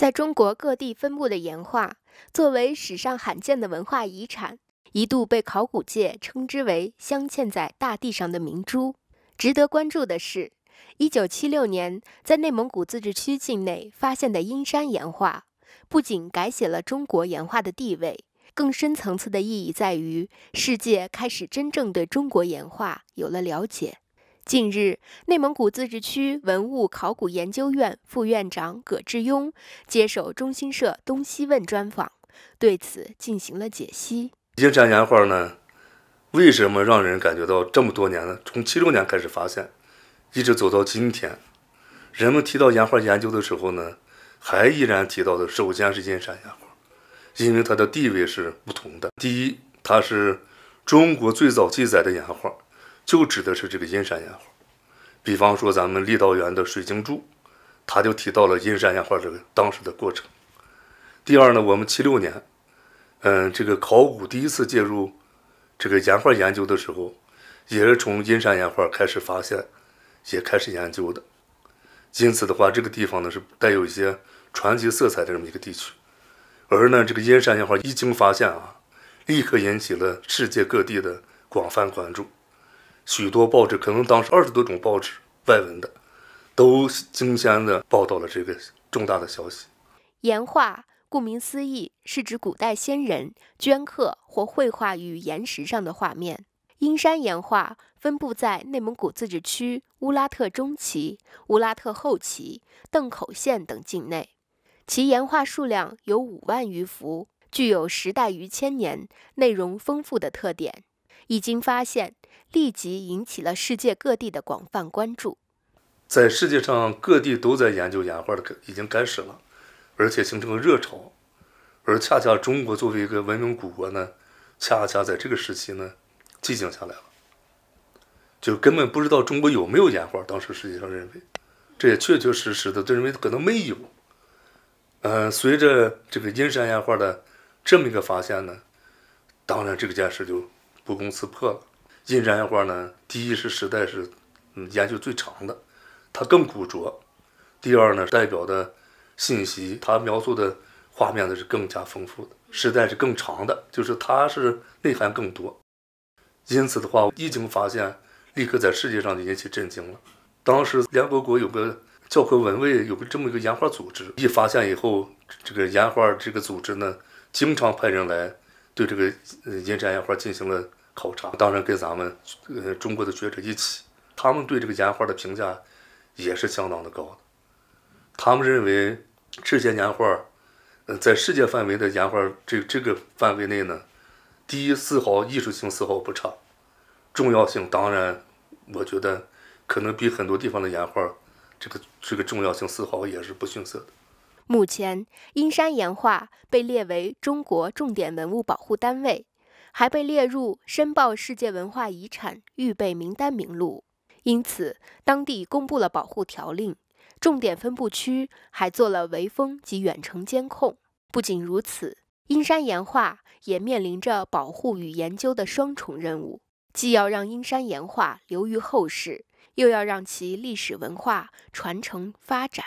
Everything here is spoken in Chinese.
在中国各地分布的岩画，作为史上罕见的文化遗产，一度被考古界称之为镶嵌在大地上的明珠。值得关注的是，1976年在内蒙古自治区境内发现的阴山岩画，不仅改写了中国岩画的地位，更深层次的意义在于，世界开始真正对中国岩画有了了解。近日，内蒙古自治区文物考古研究院副院长葛志庸接受中新社“东西问”专访，对此进行了解析。阴山岩画呢，为什么让人感觉到这么多年呢？从七六年开始发现，一直走到今天，人们提到岩画研究的时候呢，还依然提到的，首先是阴山岩画，因为它的地位是不同的。第一，它是中国最早记载的岩画。就指的是这个阴山岩画，比方说咱们郦道元的《水晶柱》，他就提到了阴山岩画这个当时的过程。第二呢，我们七六年，嗯，这个考古第一次介入这个岩画研究的时候，也是从阴山岩画开始发现，也开始研究的。因此的话，这个地方呢是带有一些传奇色彩的这么一个地区。而呢，这个阴山岩画一经发现啊，立刻引起了世界各地的广泛关注。许多报纸可能当时二十多种报纸，外文的，都惊先的报道了这个重大的消息。岩画顾名思义是指古代先人镌刻或绘画于岩石上的画面。阴山岩画分布在内蒙古自治区乌拉特中旗、乌拉特后旗、磴口县等境内，其岩画数量有五万余幅，具有时代逾千年、内容丰富的特点，已经发现。立即引起了世界各地的广泛关注。在世界上各地都在研究岩画的已经开始了，而且形成了热潮。而恰恰中国作为一个文明古国呢，恰恰在这个时期呢，寂静下来了，就根本不知道中国有没有岩画。当时世界上认为，这也确确实实的都认为可能没有。嗯，随着这个阴山岩画的这么一个发现呢，当然这个件事就不攻自破了。印山岩画呢，第一是时代是嗯研究最长的，它更古拙；第二呢，代表的信息，它描述的画面呢是更加丰富的，时代是更长的，就是它是内涵更多。因此的话，一经发现，立刻在世界上就引起震惊了。当时联合国有个教科文卫有个这么一个岩画组织，一发现以后，这个岩画这个组织呢，经常派人来对这个呃印山岩画进行了。考察当然跟咱们，呃，中国的学者一起，他们对这个岩画的评价，也是相当的高的。他们认为这些年画，呃，在世界范围的岩画这这个范围内呢，第一丝毫艺术性丝毫不差，重要性当然，我觉得可能比很多地方的岩画，这个这个重要性丝毫也是不逊色的。目前，阴山岩画被列为中国重点文物保护单位。还被列入申报世界文化遗产预备名单名录，因此当地公布了保护条令，重点分布区还做了围封及远程监控。不仅如此，阴山岩画也面临着保护与研究的双重任务，既要让阴山岩画留于后世，又要让其历史文化传承发展。